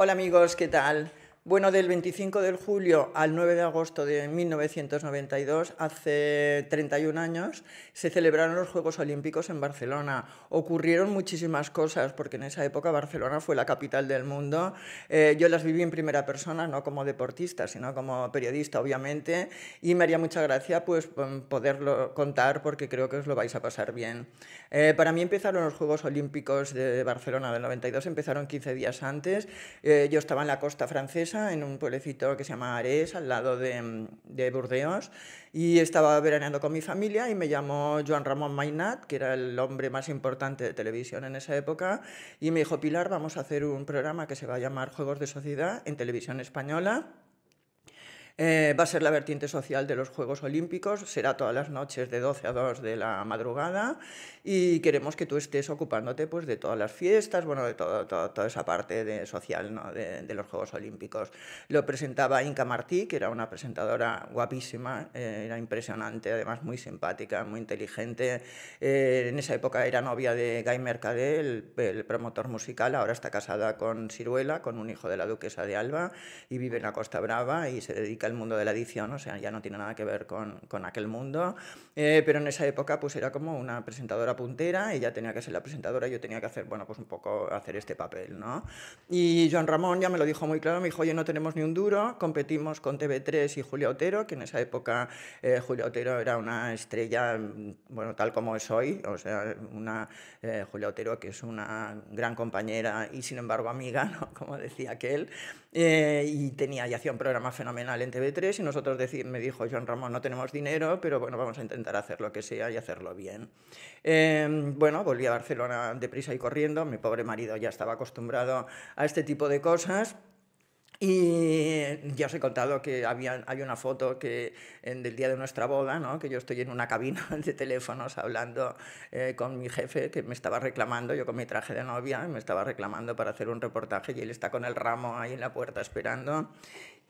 Hola amigos, ¿qué tal? Bueno, del 25 de julio al 9 de agosto de 1992, hace 31 años, se celebraron los Juegos Olímpicos en Barcelona. Ocurrieron muchísimas cosas, porque en esa época Barcelona fue la capital del mundo. Eh, yo las viví en primera persona, no como deportista, sino como periodista, obviamente, y me haría mucha gracia pues, mm, poderlo contar, porque creo que os lo vais a pasar bien. Eh, para mí empezaron los Juegos Olímpicos de Barcelona del 92, empezaron 15 días antes. Eh, yo estaba en la costa francesa en un pueblecito que se llama Ares, al lado de, mm, de Burdeos, y estaba veraneando con mi familia y me llamó Joan Ramón Mainat, que era el hombre más importante de televisión en esa época, y me dijo, Pilar, vamos a hacer un programa que se va a llamar Juegos de Sociedad en televisión española. Eh, va a ser la vertiente social de los Juegos Olímpicos, será todas las noches de 12 a 2 de la madrugada y queremos que tú estés ocupándote pues, de todas las fiestas, bueno, de toda esa parte de, social de, los Juegos Olímpicos. Lo presentaba Inca Martí, que era una presentadora guapísima, eh, era impresionante, además muy simpática, muy inteligente. Eh, en esa época era novia de Guy Mercadé, el, promotor musical, ahora está casada con Siruela con un hijo de la duquesa de Alba y vive en la Costa Brava y se dedica el mundo de la edición, o sea, ya no tiene nada que ver con, con aquel mundo, eh, pero en esa época pues era como una presentadora puntera, ella tenía que ser la presentadora, yo tenía que hacer, bueno, pues un poco hacer este papel, ¿no? Y Juan Ramón ya me lo dijo muy claro, me dijo, oye, no tenemos ni un duro, competimos con TV3 y Julia Otero, que en esa época eh, Julia Otero era una estrella, mm, bueno, tal como es hoy, o sea, una eh, Julia Otero que es una gran compañera y sin embargo amiga, ¿no? Como decía aquel. Eh, y tenía y hacía un programa fenomenal en TV3 y nosotros decir, me dijo John Ramón, no tenemos dinero, pero bueno, vamos a intentar hacer lo que sea y hacerlo bien. Em, bueno, volví a Barcelona deprisa y corriendo, mi pobre marido ya estaba acostumbrado a este tipo de cosas. Y ya os he contado que había, hay una foto que en, del día de nuestra boda, ¿no? que yo estoy en una cabina de teléfonos hablando eh, con mi jefe que me estaba reclamando, yo con mi traje de novia, me estaba reclamando para hacer un reportaje y él está con el ramo ahí en la puerta esperando.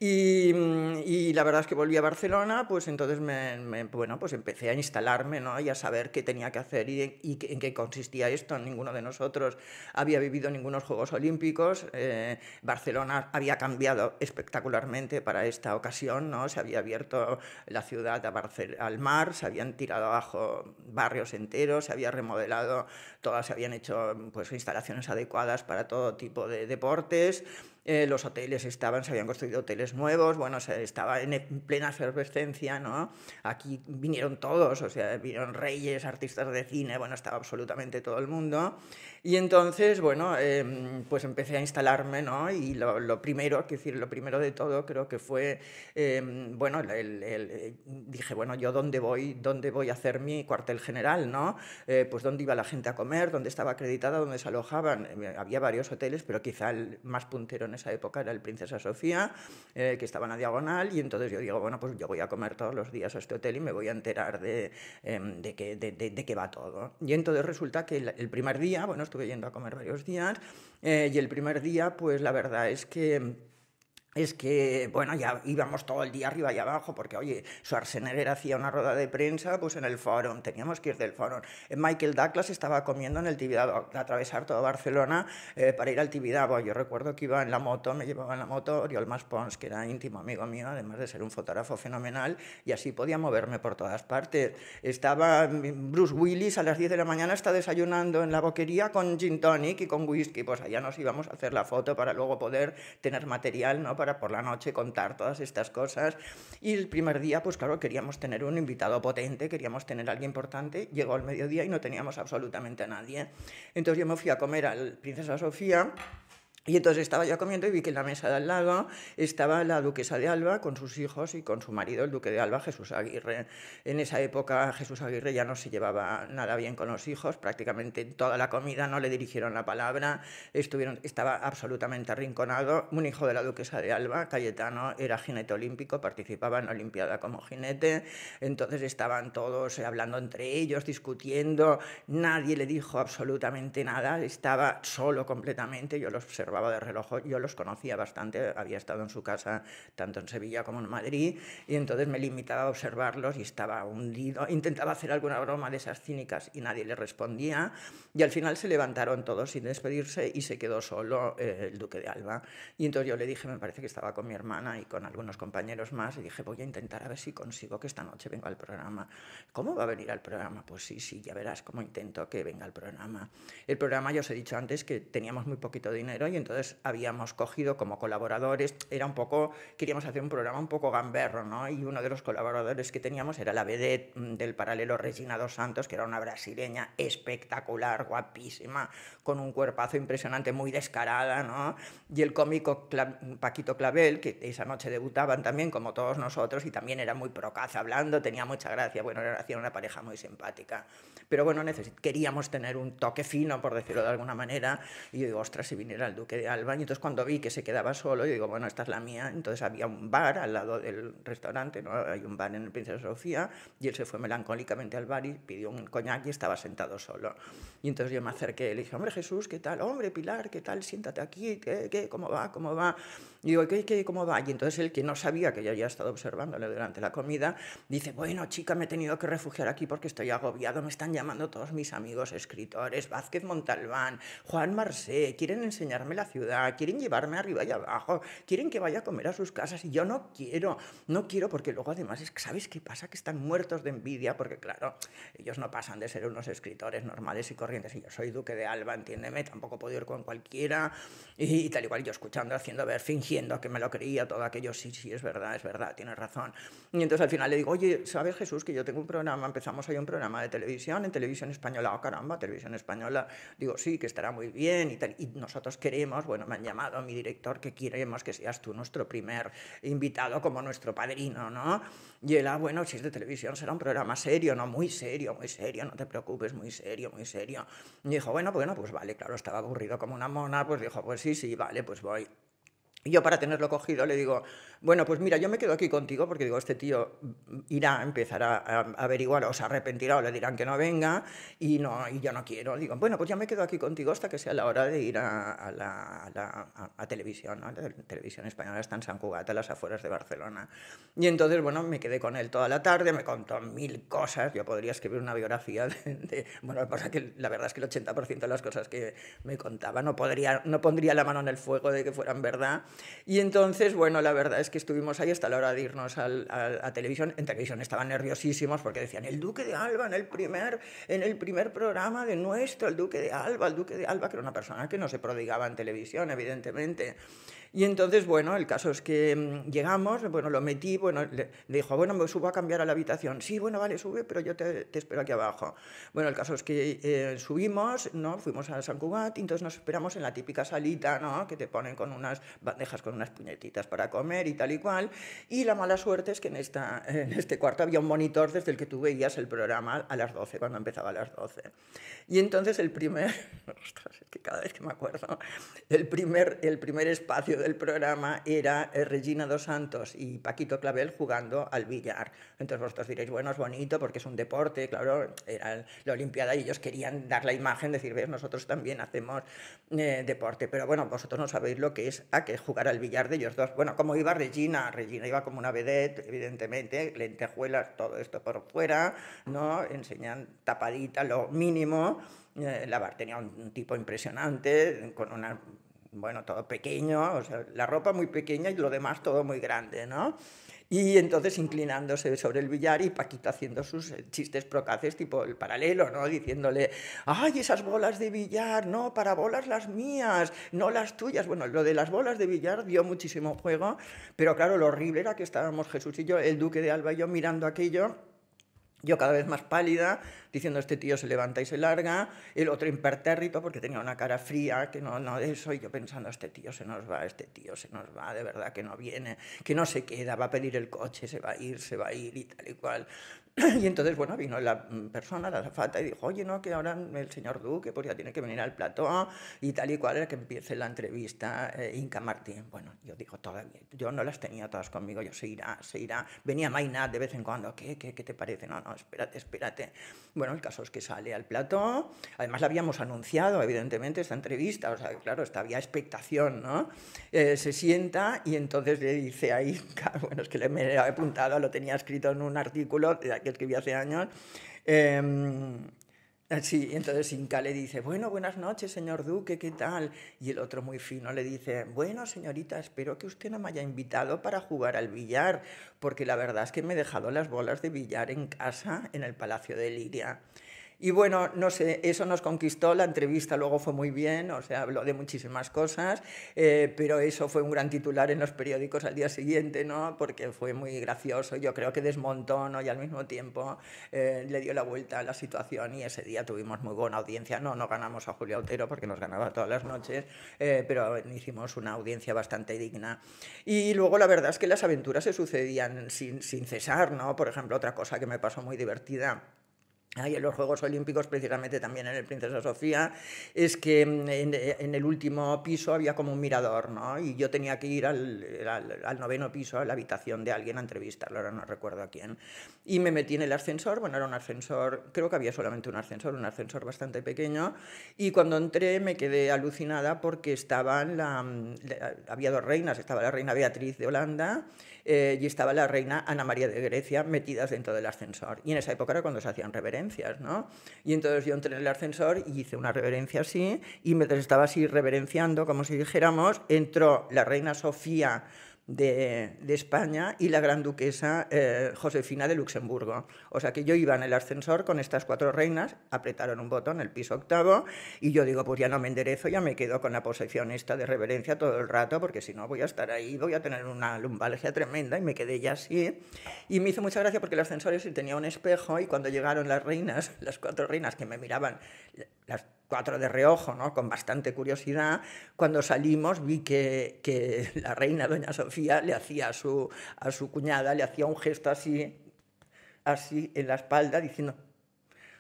Mm, y, la verdad es que volví a Barcelona, pues entonces bueno, pues empecé a instalarme ¿no? y a saber qué tenía que hacer y, en qué consistía esto. Ninguno de nosotros había vivido ningunos Juegos Olímpicos. Eh, Barcelona había cambiado espectacularmente para esta ocasión. ¿no? Se había abierto la ciudad a al mar, se habían tirado abajo barrios enteros, se había remodelado, todas se habían hecho pues, instalaciones adecuadas para todo tipo de deportes. Eh, los hoteles estaban, se habían construido hoteles nuevos, bueno, estaba e, en, plena efervescencia, ¿no? Aquí vinieron todos, o sea, vinieron reyes, artistas de cine, bueno, estaba absolutamente todo el mundo. Y entonces, bueno, em, pues empecé a instalarme, ¿no? Y lo, primero, quiero decir, lo primero de todo creo que fue, em, bueno, dije, bueno, yo dónde voy, dónde voy a hacer mi cuartel general, ¿no? Eh, pues dónde iba la gente a comer, dónde estaba acreditada, dónde se alojaban. Eh, había varios hoteles, pero quizá el más puntero en esa época era el Princesa Sofía, eh, que estaba en la diagonal, y entonces yo digo, bueno, pues yo voy a comer todos los días a este hotel y me voy a enterar de, em, de, qué, de qué va todo. Y entonces resulta que el primer día, bueno, estuve yendo a comer varios días eh, y el primer día, pues la verdad es que es que, bueno, ya íbamos todo el día arriba y abajo, porque, oye, Schwarzenegger hacía una rueda de prensa, pues en el Fórum, teníamos que ir del Fórum. Michael Douglas estaba comiendo en el Tibidabo, atravesar toda Barcelona eh, para ir al Tibidabo. Yo recuerdo que iba en la moto, me llevaba en la moto Oriol Maspons, que era íntimo amigo mío, además de ser un fotógrafo fenomenal, y así podía moverme por todas partes. Estaba mm, Bruce Willis a las 10 de la mañana, está desayunando en la boquería con gin tonic y con whisky, pues allá nos íbamos a hacer la foto para luego poder tener material, ¿no? por la noche contar todas estas cosas. Y el primer día, pues claro, queríamos tener un invitado potente, queríamos tener alguien importante. Llegó el mediodía y no teníamos absolutamente a nadie. Entonces yo me fui a comer al Princesa Sofía y entonces estaba yo comiendo y vi que en la mesa de al lado estaba la duquesa de Alba con sus hijos y con su marido, el duque de Alba, Jesús Aguirre. En esa época Jesús Aguirre ya no se llevaba nada bien con los hijos, prácticamente toda la comida no le dirigieron la palabra, estuvieron, estaba absolutamente arrinconado. Un hijo de la duquesa de Alba, Cayetano, era jinete olímpico, participaba en la Olimpiada como jinete, entonces estaban todos hablando entre ellos, discutiendo, nadie le dijo absolutamente nada, estaba solo completamente, yo lo observaba de reloj, yo los conocía bastante, había estado en su casa tanto en Sevilla como en Madrid, y entonces me limitaba a observarlos y estaba hundido. Intentaba hacer alguna broma de esas cínicas y nadie le respondía, y al final se levantaron todos sin despedirse y se quedó solo eh, el duque de Alba. Y entonces yo le dije, me parece que estaba con mi hermana y con algunos compañeros más, y dije, voy a intentar a ver si consigo que esta noche venga al programa. ¿Cómo va a venir al programa? Pues sí, sí, ya verás cómo intento que venga al programa. El programa, ya os he dicho antes que teníamos muy poquito dinero y entonces habíamos cogido como colaboradores, era un poco, queríamos hacer un programa un poco gamberro, ¿no? Y uno de los colaboradores que teníamos era la vedette mm, del paralelo Regina dos Santos, que era una brasileña espectacular, guapísima, con un cuerpazo impresionante, muy descarada, ¿no? Y el cómico Paquito Clavel, que esa noche debutaban también, como todos nosotros, y también era muy procaz hablando, tenía mucha gracia, bueno, hacía una pareja muy simpática. Pero bueno, queríamos tener un toque fino, por decirlo de alguna manera, y digo, ostras, si viniera el Duque que, al baño. Entonces cuando vi que se quedaba solo, yo digo, bueno, esta es la mía. Entonces había un bar al lado del restaurante, ¿no? hay un bar en el Princesa Sofía, y él se fue melancólicamente al bar y pidió un coñac y estaba sentado solo. Y entonces yo me acerqué, y le dije, hombre Jesús, ¿qué tal? Hombre Pilar, ¿qué tal? Siéntate aquí, ¿qué? ¿Cómo va? ¿Cómo va? Y digo, ¿qué, qué, cómo va? Y entonces el que no sabía que yo había estado observándole durante la comida, dice, bueno, chica, me he tenido que refugiar aquí porque estoy agobiado, me están llamando todos mis amigos escritores, Vázquez Montalbán, Juan Marsé, quieren enseñarme la ciudad, quieren llevarme arriba y abajo, quieren que vaya a comer a sus casas y yo no quiero, no quiero porque luego además, es, ¿sabes qué pasa? Que están muertos de envidia porque claro, ellos no pasan de ser unos escritores normales y corrientes y yo soy duque de Alba, entiéndeme, tampoco puedo ir con cualquiera y, y tal igual yo escuchando, haciendo ver, fingiendo diciendo que me lo creía, todo aquello, sí, sí, es verdad, es verdad, tienes razón. Y entonces al final le digo, oye, ¿sabes Jesús que yo tengo un programa, empezamos ahí un programa de televisión, en televisión española, oh caramba, televisión española, digo, sí, que estará muy bien y, tal. nosotros queremos, bueno, me han llamado mi director que queremos que seas tú nuestro primer invitado como nuestro padrino, ¿no? Y él, ah, bueno, si es de televisión será un programa serio, ¿no? Muy serio, muy serio, no te preocupes, muy serio, muy serio. Y dijo, bueno, bueno, pues vale, claro, estaba aburrido como una mona, pues dijo, pues sí, sí, vale, pues voy. Y yo para tenerlo cogido le digo, bueno, pues mira, yo me quedo aquí contigo porque digo, este tío irá, a empezar a, averiguar o se arrepentirá o le dirán que no venga y, no, y yo no quiero. Digo, bueno, pues ya me quedo aquí contigo hasta que sea la hora de ir a, la, a televisión, la televisión española está en San Cugat, las afueras de Barcelona. Y entonces, bueno, me quedé con él toda la tarde, me contó mil cosas, yo podría escribir una biografía de... bueno, la verdad es que el 80% de las cosas que me contaba no, podría, no pondría la mano en el fuego de que fueran verdad y entonces, bueno, la verdad es que estuvimos ahí hasta la hora de irnos a, televisión. En televisión estaban nerviosísimos porque decían, el duque de Alba en el, primer, en el primer programa de nuestro, el duque de Alba, el duque de Alba, que era una persona que no se prodigaba en televisión, evidentemente. Y entonces, bueno, el caso es que mm, llegamos, bueno, lo metí, bueno, le, dijo, bueno, me subo a cambiar a la habitación. Sí, bueno, vale, sube, pero yo te, te espero aquí abajo. Bueno, el caso es que eh, subimos, ¿no? Fuimos a San Cubat y entonces nos esperamos en la típica salita, ¿no? Que te ponen con unas bandejas con unas puñetitas para comer y tal y cual. Y la mala suerte es que en, esta, en este cuarto había un monitor desde el que tú veías el programa a las 12, cuando empezaba a las 12. Y entonces el primer, ostras, es que cada vez que me acuerdo, el primer, el primer espacio el del programa era eh, Regina Dos Santos y Paquito Clavel jugando al billar. Entonces vosotros diréis, bueno, es bonito porque es un deporte, claro, era la Olimpiada y ellos querían dar la imagen, decir, ves, nosotros también hacemos eh, deporte. Pero bueno, vosotros no sabéis lo que es a que jugar al billar de ellos dos. Bueno, como iba Regina, Regina iba como una vedette, evidentemente, lentejuelas, todo esto por fuera, ¿no? Enseñan tapadita lo mínimo. Eh, la bar tenía un tipo impresionante, con una bueno, todo pequeño, o sea, la ropa muy pequeña y lo demás todo muy grande, ¿no? Y entonces inclinándose sobre el billar y Paquito haciendo sus eh, chistes procaces, tipo el paralelo, ¿no? Diciéndole, ay, esas bolas de billar, no, para bolas las mías, no las tuyas. Bueno, lo de las bolas de billar dio muchísimo juego, pero claro, lo horrible era que estábamos Jesús y yo, el duque de Alba y yo, mirando aquello yo cada vez más pálida, diciendo este tío se levanta y se larga, el otro impertérrito porque tenía una cara fría, que no, no, eso, y yo pensando, este tío se nos va, este tío se nos va, de verdad que no viene, que no se queda, va a pedir el coche, se va a ir, se va a ir y tal y cual. Y entonces, bueno, vino la mm, persona, la zafata y dijo, oye, no, que ahora el señor Duque pues ya tiene que venir al plató y tal y cual, que empiece la entrevista eh, Inca Martín. Bueno, yo digo, todavía, yo no las tenía todas conmigo, yo se irá, se irá. Venía Mainat de vez en cuando, ¿qué, qué, qué te parece? No, no, espérate, espérate. Bueno, el caso es que sale al plató, además la habíamos anunciado, evidentemente, esta entrevista, o sea, claro, esta había expectación, ¿no? Eh, se sienta y entonces le dice a Inca, bueno, es que le he apuntado, lo tenía escrito en un artículo de que vi hace años. Em, eh, sí, entonces Inca le dice, bueno, buenas noches, señor Duque, ¿qué tal? Y el otro muy fino le dice, bueno, señorita, espero que usted no me haya invitado para jugar al billar, porque la verdad es que me he dejado las bolas de billar en casa, en el Palacio de Liria. Y bueno, no sé, eso nos conquistó, la entrevista luego fue muy bien, o sea, habló de muchísimas cosas, eh, pero eso fue un gran titular en los periódicos al día siguiente, ¿no? Porque fue muy gracioso, yo creo que desmontó, ¿no? Y al mismo tiempo eh, le dio la vuelta a la situación y ese día tuvimos muy buena audiencia, no, no ganamos a Julio Otero porque nos ganaba todas las noches, eh, pero hicimos una audiencia bastante digna. Y luego la verdad es que las aventuras se sucedían sin, sin cesar, ¿no? Por ejemplo, otra cosa que me pasó muy divertida en los Juegos Olímpicos, precisamente también en el Princesa Sofía, es que mm, eh, en, el último piso había como un mirador, ¿no? Y yo tenía que ir al, noveno piso, a la habitación de alguien a entrevistarlo, ahora no recuerdo a quién. Y me metí en el ascensor, bueno, era un ascensor, creo que había solamente un ascensor, un ascensor bastante pequeño, y cuando entré me quedé alucinada porque estaban, la, mm, había dos reinas, estaba la reina Beatriz de Holanda eh, y estaba la reina Ana María de Grecia metidas dentro del ascensor. Y en esa época era cuando se hacían reverencias ¿no? Y entonces yo entré en el ascensor y hice una reverencia así, y mientras estaba así reverenciando, como si dijéramos, entró la reina Sofía de, España y la gran duquesa eh, Josefina de Luxemburgo. O sea que yo iba en el ascensor con estas cuatro reinas, apretaron un botón, el piso octavo, y yo digo, pues ya no me enderezo, ya me quedo con la posición esta de reverencia todo el rato, porque si no voy a estar ahí, voy a tener una lumbalgia tremenda, y me quedé ya así. Y me hizo mucha gracia porque el ascensor sí tenía un espejo, y cuando llegaron las reinas, las cuatro reinas que me miraban, las cuatro de reojo, ¿no? con bastante curiosidad, cuando salimos vi que, que, la reina doña Sofía le hacía a su, a su cuñada, le hacía un gesto así, así en la espalda, diciendo,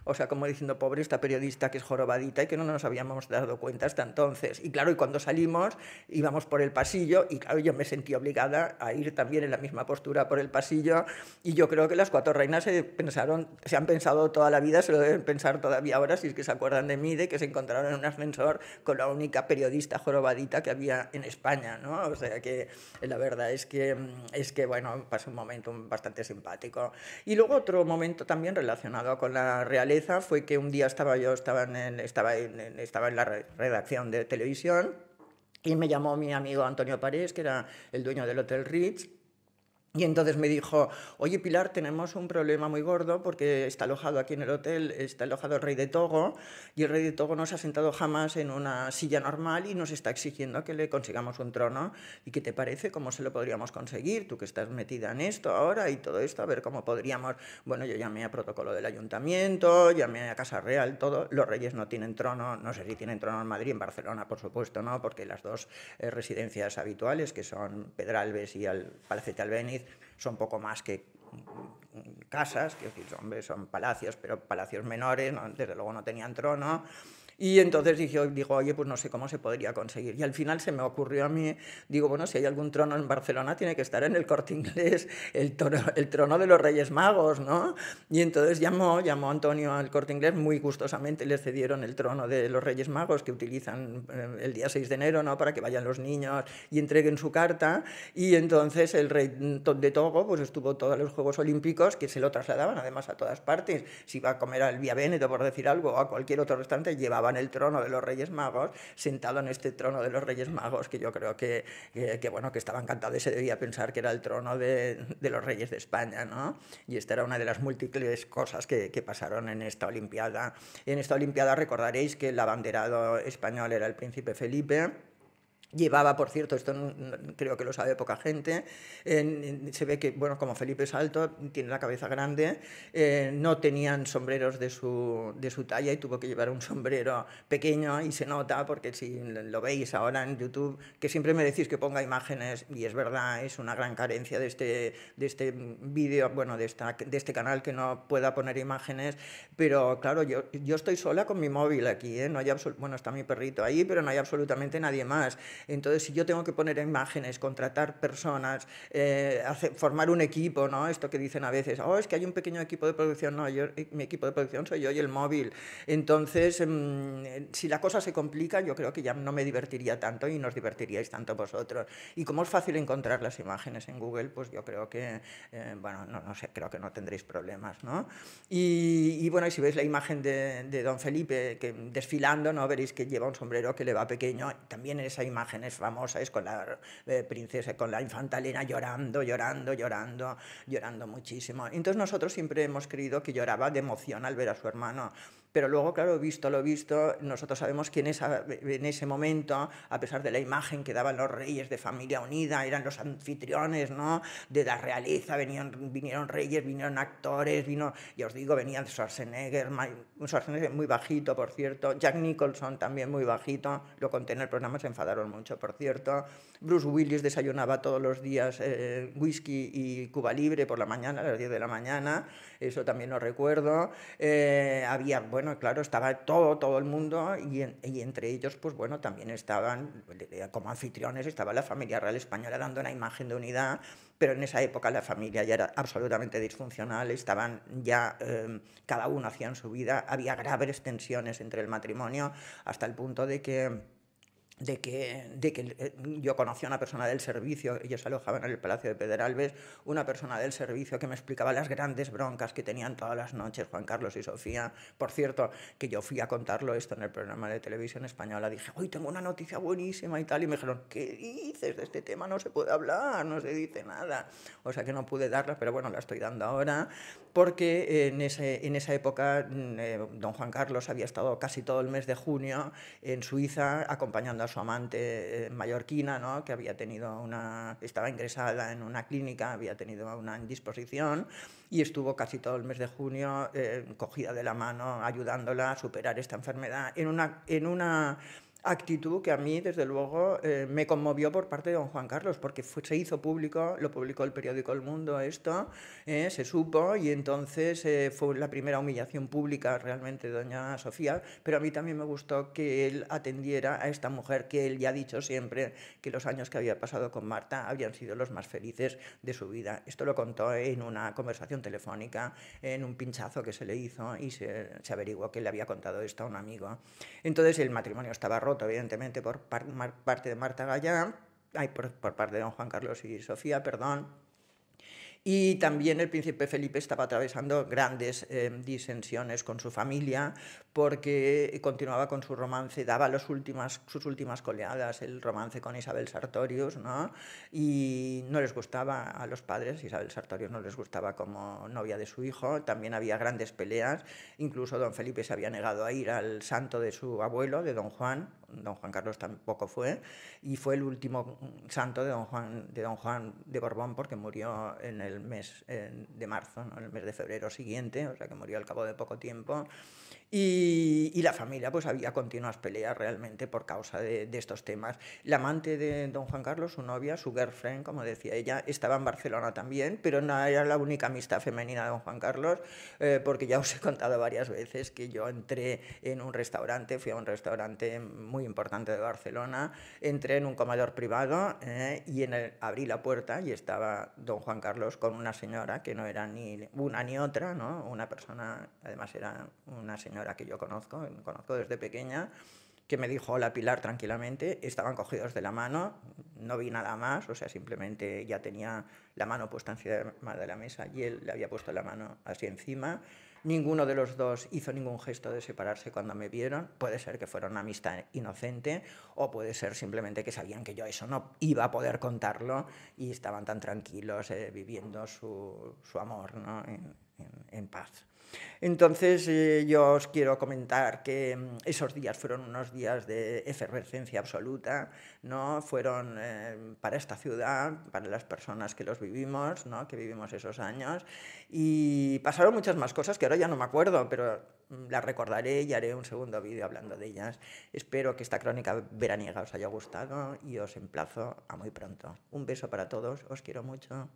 o sea, como diciendo, pobre esta periodista que es jorobadita y que no nos habíamos dado cuenta hasta entonces. Y claro, y cuando salimos íbamos por el pasillo y claro, yo me sentí obligada a ir también en la misma postura por el pasillo y yo creo que las cuatro reinas se pensaron, se han pensado toda la vida, se lo deben pensar todavía ahora, si es que se acuerdan de mí, de que se encontraron en un ascensor con la única periodista jorobadita que había en España, ¿no? O sea que la verdad es que, es que bueno, pasó un momento bastante simpático. Y luego otro momento también relacionado con la realidad fue que un día estaba yo estaba en, estaba en, la redacción de televisión y me llamó mi amigo Antonio Parés, que era el dueño del Hotel Ritz, y entonces me dijo, oye Pilar, tenemos un problema muy gordo porque está alojado aquí en el hotel, está alojado el rey de Togo y el rey de Togo no se ha sentado jamás en una silla normal y nos está exigiendo que le consigamos un trono. ¿Y qué te parece? ¿Cómo se lo podríamos conseguir? Tú que estás metida en esto ahora y todo esto, a ver cómo podríamos... Bueno, yo llamé a protocolo del ayuntamiento, llamé a Casa Real, todo. Los reyes no tienen trono, no sé si tienen trono en Madrid, en Barcelona, por supuesto, ¿no? Porque las dos eh, residencias habituales, que son Pedralbes y el Palacete Albéniz, son poco más que casas, que son, son palacios, pero palacios menores, desde luego no tenían trono, y entonces dije, digo, oye, pues no sé cómo se podría conseguir. Y al final se me ocurrió a mí, digo, bueno, si hay algún trono en Barcelona, tiene que estar en el corte inglés, el, el trono de los Reyes Magos, ¿no? Y entonces llamó, llamó Antonio al corte inglés, muy gustosamente le cedieron el trono de los Reyes Magos que utilizan eh, el día 6 de enero, ¿no? Para que vayan los niños y entreguen su carta. Y entonces el rey de Togo, pues estuvo todos los Juegos Olímpicos, que se lo trasladaban además a todas partes. Si iba a comer al Vía Veneto, por decir algo, o a cualquier otro restante, llevaba en el trono de los Reyes Magos, sentado en este trono de los Reyes Magos, que yo creo que, bueno, que estaba encantado y se debía pensar que era el trono de, los Reyes de España, ¿no? Y esta era una de las múltiples cosas que, que pasaron en esta Olimpiada. En esta Olimpiada recordaréis que el abanderado español era el príncipe Felipe Llevaba, por cierto, esto creo que lo sabe poca gente, se ve que, bueno, como Felipe es alto, tiene la cabeza grande, eh, no tenían sombreros de su, de su, talla y tuvo que llevar un sombrero pequeño y se nota, porque si lo veis ahora en YouTube, que siempre me decís que ponga imágenes, y es verdad, es una gran carencia de este, de este vídeo, bueno, de, esta, de este canal que no pueda poner imágenes, pero claro, yo, yo estoy sola con mi móvil aquí, ¿eh? no hay bueno, está mi perrito ahí, pero no hay absolutamente nadie más. Entonces, si yo tengo que poner imágenes, contratar personas, eh, formar un equipo, ¿no? Esto que dicen a veces, oh, es que hay un pequeño equipo de producción, no, yo, eh, mi equipo de producción soy yo y el móvil. Entonces, em, eh, si la cosa se complica, yo creo que ya no me divertiría tanto y nos divertiríais tanto vosotros. Y como es fácil encontrar las imágenes en Google, pues yo creo que, bueno, no, no, sé, creo que no tendréis problemas, ¿no? Y, bueno, si veis la imagen de, don Felipe que, desfilando, ¿no? Veréis que lleva un sombrero que le va pequeño, también en esa imagen famosas con la eh, princesa, con la infantalina llorando, llorando, llorando, llorando muchísimo. Entonces nosotros siempre hemos creído que lloraba de emoción al ver a su hermano pero luego, claro, visto lo visto, nosotros sabemos quién en ese momento, a pesar de la imagen que daban los reyes de familia unida, eran los anfitriones, ¿no? De la realeza, venían, vinieron reyes, vinieron actores, vino, ya os digo, venían Schwarzenegger, Schwarzenegger muy bajito, por cierto, Jack Nicholson también muy bajito, lo conté en el programa, se enfadaron mucho, por cierto, Bruce Willis desayunaba todos los días eh, whisky y Cuba Libre por la mañana, a las 10 de la mañana, eso también lo recuerdo, eh, había, bueno, claro, estaba todo, todo el mundo y, entre ellos, pues bueno, también estaban como anfitriones, estaba la familia real española dando una imagen de unidad, pero en esa época la familia ya era absolutamente disfuncional, estaban ya, em, cada uno hacía en su vida, había graves tensiones entre el matrimonio hasta el punto de que de que, de que eh, yo conocí a una persona del servicio, ellos alojaban en el Palacio de Pedralbes, una persona del servicio que me explicaba las grandes broncas que tenían todas las noches Juan Carlos y Sofía. Por cierto, que yo fui a contarlo esto en el programa de televisión española, dije, hoy tengo una noticia buenísima y tal, y me dijeron, ¿qué dices? De este tema no se puede hablar, no se dice nada. O sea que no pude darla, pero bueno, la estoy dando ahora, porque en, ese, en esa época mm, eh, don Juan Carlos había estado casi todo el mes de junio en Suiza acompañando a su amante eh, mallorquina, ¿no? que había tenido una, estaba ingresada en una clínica, había tenido una indisposición y estuvo casi todo el mes de junio eh, cogida de la mano, ayudándola a superar esta enfermedad en una, en una actitud que a mí, desde luego, eh, me conmovió por parte de don Juan Carlos, porque se hizo público, lo publicó el periódico El Mundo esto, eh, se supo y entonces eh, fue la primera humillación pública realmente de doña Sofía, pero a mí también me gustó que él atendiera a esta mujer que él ya ha dicho siempre que los años que había pasado con Marta habían sido los más felices de su vida. Esto lo contó en una conversación telefónica, en un pinchazo que se le hizo y se, se averiguó que le había contado esto a un amigo. Entonces el matrimonio estaba roto, roto evidentemente, por parte de Marta Gallán, por, por parte de don Juan Carlos y Sofía, perdón, y también el príncipe Felipe estaba atravesando grandes eh, disensiones con su familia porque continuaba con su romance, daba últimas, sus últimas coleadas, el romance con Isabel Sartorius, ¿no? y no les gustaba a los padres, Isabel Sartorius no les gustaba como novia de su hijo, también había grandes peleas, incluso don Felipe se había negado a ir al santo de su abuelo, de don Juan, don Juan Carlos tampoco fue, y fue el último santo de don Juan de, don Juan de Borbón porque murió en el el mes eh, de marzo, el mes de febrero siguiente, o sea que murió al cabo de poco tiempo. Y, la familia, pues había continuas peleas realmente por causa de, estos temas. La amante de don Juan Carlos, su novia, su girlfriend, como decía ella, estaba en Barcelona también, pero no era la única amistad femenina de don Juan Carlos, eh, porque ya os he contado varias veces que yo entré en un restaurante, fui a un restaurante muy importante de Barcelona, entré en un comedor privado eh, y en el, abrí la puerta y estaba don Juan Carlos con una señora que no era ni una ni otra, ¿no? una persona, además era una señora que yo conozco, conozco desde pequeña, que me dijo hola Pilar tranquilamente, estaban cogidos de la mano, no vi nada más, o sea, simplemente ya tenía la mano puesta encima de la mesa y él le había puesto la mano así encima. Ninguno de los dos hizo ningún gesto de separarse cuando me vieron. Puede ser que fuera una amistad inocente o puede ser simplemente que sabían que yo eso no iba a poder contarlo y estaban tan tranquilos eh, viviendo su, amor ¿no? en paz. Entonces, eh, yo os quiero comentar que mm, esos días fueron unos días de efervescencia absoluta, ¿no? Fueron eh, para esta ciudad, para las personas que los vivimos, ¿no? Que vivimos esos años. Y pasaron muchas más cosas que ahora ya no me acuerdo, pero mm, las recordaré y haré un segundo vídeo hablando de ellas. Espero que esta crónica veraniega os haya gustado y os emplazo a muy pronto. Un beso para todos, os quiero mucho.